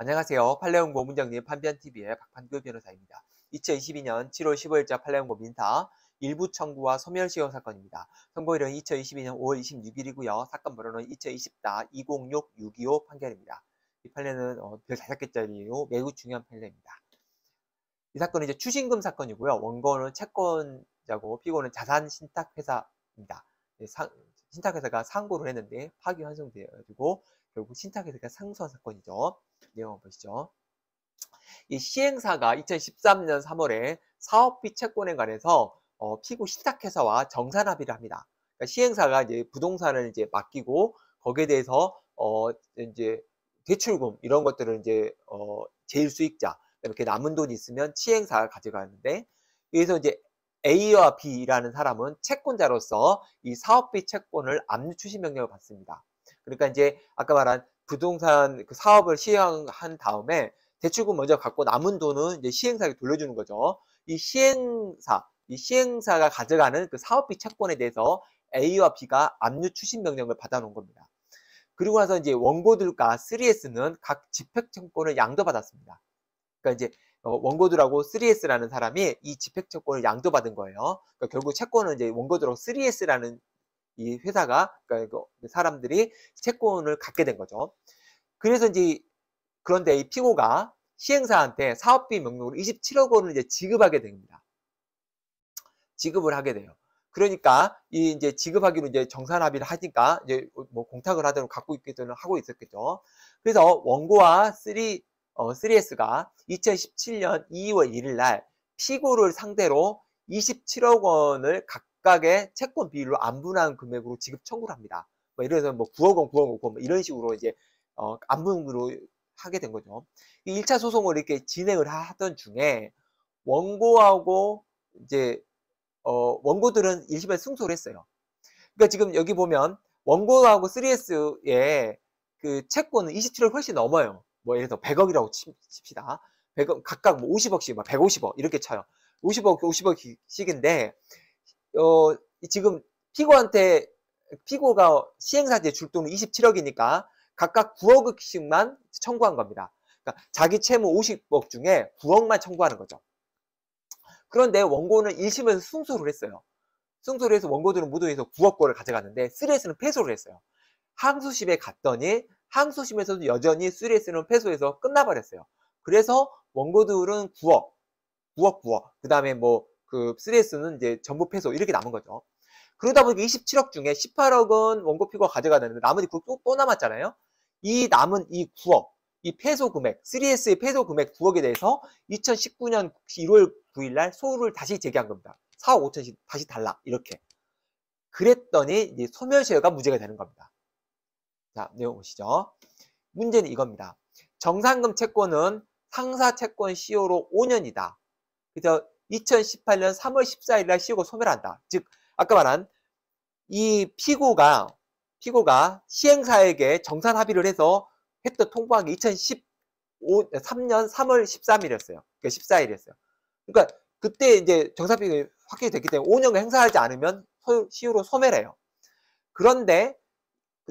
안녕하세요. 팔레온고 문장님 판변TV의 박판규 변호사입니다. 2022년 7월 15일자 팔레온고 민사 일부 청구와 소멸시효 사건입니다. 선고일은 2022년 5월 26일이고요. 사건 번호는 2024-206-625 판결입니다. 이 판례는 어, 별 5개짜리로 매우 중요한 판례입니다. 이 사건은 이제 추신금 사건이고요. 원고는 채권자고 피고는 자산신탁회사입니다. 예, 상, 신탁회사가 상고를 했는데 파기환송되어가지고 결국 신탁회사가 상소한 사건이죠. 내용 보시죠. 이 시행사가 2013년 3월에 사업비 채권에 관해서 어, 피고 신탁회사와 정산합의를 합니다. 그러니까 시행사가 이제 부동산을 이제 맡기고 거기에 대해서 어, 이제 대출금 이런 것들을 이제 어, 제일 수익자 이렇게 남은 돈이 있으면 시행사가 가져가는데 여기서 이제 A와 B라는 사람은 채권자로서 이 사업비 채권을 압류 추시 명령을 받습니다. 그러니까 이제 아까 말한 부동산 그 사업을 시행한 다음에 대출금 먼저 갖고 남은 돈은 이제 시행사에 게 돌려주는 거죠. 이 시행사, 이 시행사가 가져가는 그 사업비 채권에 대해서 A와 B가 압류 추신 명령을 받아놓은 겁니다. 그리고 나서 이제 원고들과 3S는 각 집행채권을 양도받았습니다. 그러니까 이제 어, 원고들하고 3S라는 사람이 이 집행 채권을 양도받은 거예요. 그러니까 결국 채권은 이제 원고들하고 3S라는 이 회사가 그러니까 사람들이 채권을 갖게 된 거죠. 그래서 이제 그런데 이 피고가 시행사한테 사업비 명목으로 27억 원을 이제 지급하게 됩니다. 지급을 하게 돼요. 그러니까 이 이제 지급하기로 이제 정산 합의를 하니까 이제 뭐 공탁을 하든 갖고 있겠든 하고 있었겠죠. 그래서 원고와 3 어, 3S가 2017년 2월 1일 날 피고를 상대로 27억 원을 각각의 채권 비율로 안분한 금액으로 지급 청구를 합니다. 뭐 이래서 뭐 9억 원, 9억 원, 9억 원 뭐 이런 식으로 이제 어, 안분으로 하게 된 거죠. 1차 소송을 이렇게 진행을 하던 중에 원고하고 이제 어, 원고들은 1심에 승소를 했어요. 그러니까 지금 여기 보면 원고하고 3S의 그 채권은 27억 훨씬 넘어요. 뭐 예를 들어 100억이라고 칩시다. 100억, 각각 뭐 50억씩, 막 150억 이렇게 쳐요. 50억, 50억씩인데, 어, 지금 피고한테, 피고가 시행사지에 줄 돈은 27억이니까 각각 9억씩만 청구한 겁니다. 그러니까 자기 채무 50억 중에 9억만 청구하는 거죠. 그런데 원고는 1심에서 승소를 했어요. 승소를 해서 원고들은 무도에서 9억권을 가져갔는데 3에서는 패소를 했어요. 항소심에 갔더니 항소심에서도 여전히 쓰리에 s 는 패소해서 끝나버렸어요. 그래서 원고들은 9억, 9억, 9억. 그 다음에 뭐, 그쓰리에 s 는 이제 전부 패소 이렇게 남은 거죠. 그러다 보니까 27억 중에 18억은 원고 피고가 가져가야 되는데 나머지 9억 또 남았잖아요. 이 남은 이 9억, 이 패소 금액, 3S의 패소 금액 9억에 대해서 2019년 1월 9일 날 소를 다시 제기한 겁니다. 4억 5천씩 다시 달라. 이렇게. 그랬더니 이제 소멸시효가 문제가 되는 겁니다. 자, 내용 보시죠. 문제는 이겁니다. 정상금 채권은 상사 채권 시효로 e 5년이다. 그래서 2018년 3월 14일 날 시효가 e 소멸한다. 즉, 아까 말한 이 피고가, 피고가 시행사에게 정산 합의를 해서 했던 통보한 게2 0 1 3년 3월 13일이었어요. 그러니까 14일이었어요. 그러니까 그때 이제 정산비가 확정이 됐기 때문에 5년간 행사하지 않으면 시효로 e 소멸해요. 그런데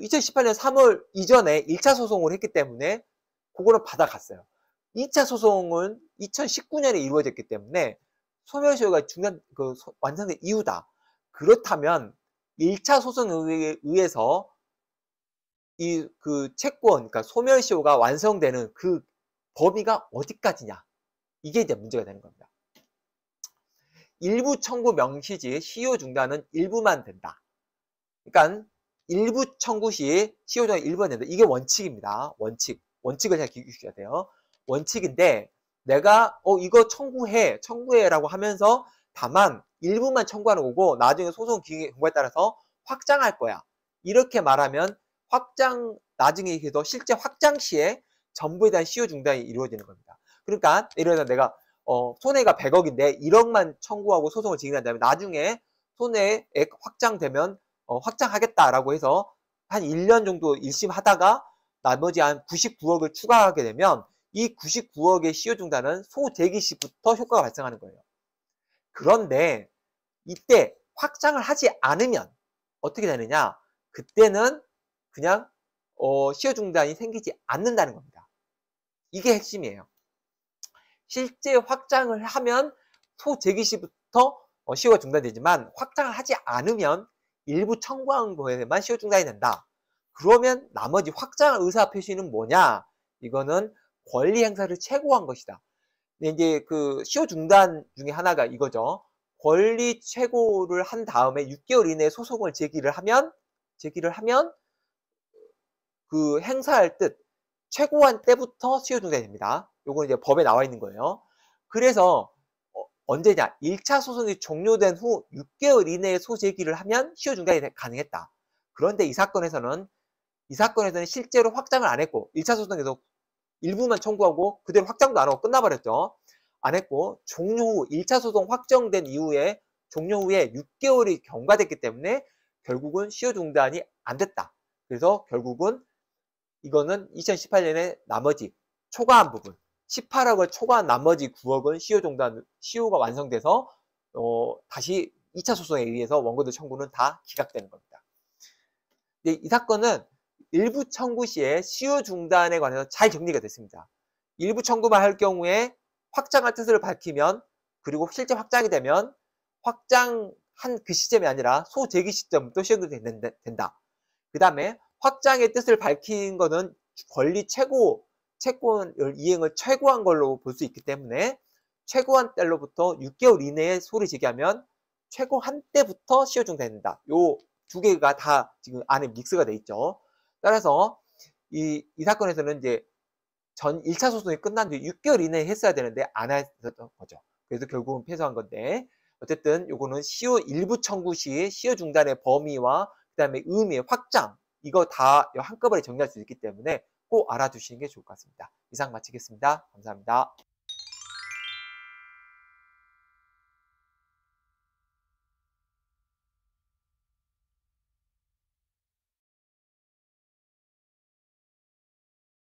2018년 3월 이전에 1차 소송을 했기 때문에 그거를 받아갔어요. 2차 소송은 2019년에 이루어졌기 때문에 소멸시효가 중단 그 완성된 이유다. 그렇다면 1차 소송에 의해서 이 그 채권 그러니까 소멸시효가 완성되는 그 범위가 어디까지냐. 이게 이제 문제가 되는 겁니다. 일부 청구 명시지의 시효 중단은 일부만 된다. 그러니까 일부 청구 시 시효정의 일부가 된다. 이게 원칙입니다. 원칙. 원칙을 잘 기억해 주셔야 돼요. 원칙인데 내가 어 이거 청구해 청구해라고 하면서 다만 일부만 청구하는 거고 나중에 소송 기회 공부에 따라서 확장할 거야. 이렇게 말하면 확장 나중에 그래서 실제 확장 시에 전부에 대한 시효 중단이 이루어지는 겁니다. 그러니까 예를 들어 내가 어, 손해가 100억인데 1억만 청구하고 소송을 진행한 다면 나중에 손해액 확장되면 어, 확장하겠다라고 해서 한 1년 정도 일심하다가 나머지 한 99억을 추가하게 되면 이 99억의 시효 중단은 소재기 시부터 효과가 발생하는 거예요. 그런데 이때 확장을 하지 않으면 어떻게 되느냐? 그때는 그냥 어, 시효 중단이 생기지 않는다는 겁니다. 이게 핵심이에요. 실제 확장을 하면 소재기 시부터 어, 시효가 중단되지만 확장을 하지 않으면 일부 청구한 거에만 시효 중단이 된다. 그러면 나머지 확장 의사 표시는 뭐냐? 이거는 권리 행사를 최고한 것이다. 근데 이제 그 시효 중단 중에 하나가 이거죠. 권리 최고를 한 다음에 6개월 이내에 소송을 제기를 하면 제기를 하면 그 행사할 듯 최고한 때부터 시효 중단됩니다. 이 요거는 이제 법에 나와 있는 거예요. 그래서 언제냐? 1차 소송이 종료된 후 6개월 이내에 소제기를 하면 시효 중단이 가능했다. 그런데 이 사건에서는 이 사건에서는 실제로 확장을 안 했고 1차 소송에서 일부만 청구하고 그대로 확장도 안 하고 끝나버렸죠. 안 했고 종료 후 1차 소송 확정된 이후에 종료 후에 6개월이 경과됐기 때문에 결국은 시효 중단이 안 됐다. 그래서 결국은 이거는 2018년에 나머지 초과한 부분 18억을 초과 한 나머지 9억은 시효 종단 시효가 완성돼서 어, 다시 2차 소송에 의해서 원고들 청구는 다 기각되는 겁니다. 네, 이 사건은 일부 청구 시에 시효 중단에 관해서 잘 정리가 됐습니다. 일부 청구만 할 경우에 확장한 뜻을 밝히면 그리고 실제 확장이 되면 확장한 그 시점이 아니라 소재기 시점부터 시행이 된다. 그 다음에 확장의 뜻을 밝힌 것은 권리 최고 채권 이행을 최고한 걸로 볼 수 있기 때문에 최고한 달로부터 6개월 이내에 소리제기 하면 최고 한 때부터 시효 중단된다. 요 두 개가 다 지금 안에 믹스가 돼 있죠. 따라서 이, 이 사건에서는 이제 전 1차 소송이 끝난 뒤 6개월 이내에 했어야 되는데 안 했었던 거죠. 그래서 결국은 패소한 건데 어쨌든 요거는 시효 일부 청구 시에 시효 중단의 범위와 그다음에 의미의 확장 이거 다 한꺼번에 정리할 수 있기 때문에 꼭 알아두시는 게 좋을 것 같습니다. 이상 마치겠습니다. 감사합니다.